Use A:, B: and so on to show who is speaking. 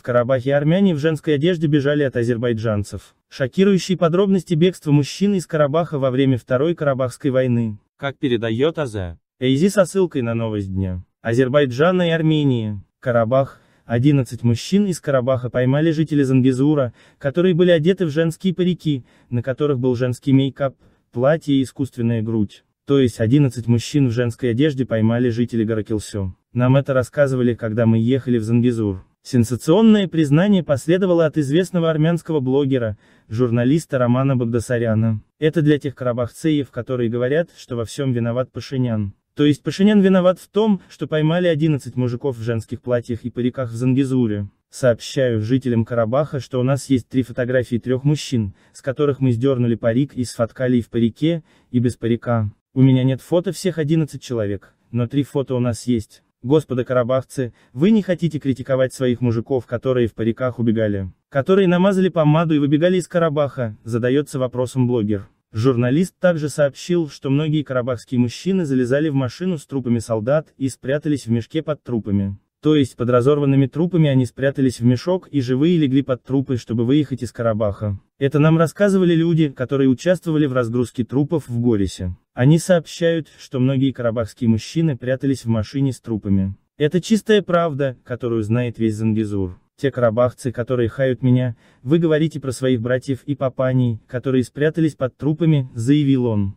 A: В Карабахе армяне в женской одежде бежали от азербайджанцев. Шокирующие подробности бегства мужчины из Карабаха во время Второй Карабахской войны,
B: как передает АЗ.
A: Эйзи со ссылкой на новость дня. Азербайджана и Армении, Карабах, 11 мужчин из Карабаха поймали жители Зангизура, которые были одеты в женские парики, на которых был женский мейкап, платье и искусственная грудь. То есть 11 мужчин в женской одежде поймали жители Гаракилсю. Нам это рассказывали, когда мы ехали в Зангизур. Сенсационное признание последовало от известного армянского блогера, журналиста Романа Багдасаряна. Это для тех карабахцеев, которые говорят, что во всем виноват Пашинян. То есть Пашинян виноват в том, что поймали 11 мужиков в женских платьях и париках в Зангизуре. Сообщаю жителям Карабаха, что у нас есть три фотографии трех мужчин, с которых мы сдернули парик и сфоткали их в парике, и без парика. У меня нет фото всех 11 человек, но три фото у нас есть. Господа карабахцы, вы не хотите критиковать своих мужиков, которые в париках убегали, которые намазали помаду и выбегали из Карабаха, задается вопросом блогер. Журналист также сообщил, что многие карабахские мужчины залезали в машину с трупами солдат и спрятались в мешке под трупами. То есть под разорванными трупами они спрятались в мешок и живые легли под трупы, чтобы выехать из Карабаха. Это нам рассказывали люди, которые участвовали в разгрузке трупов в Горисе. Они сообщают, что многие карабахские мужчины прятались в машине с трупами. Это чистая правда, которую знает весь Зангизур. Те карабахцы, которые хают меня, вы говорите про своих братьев и папаней, которые спрятались под трупами, заявил он.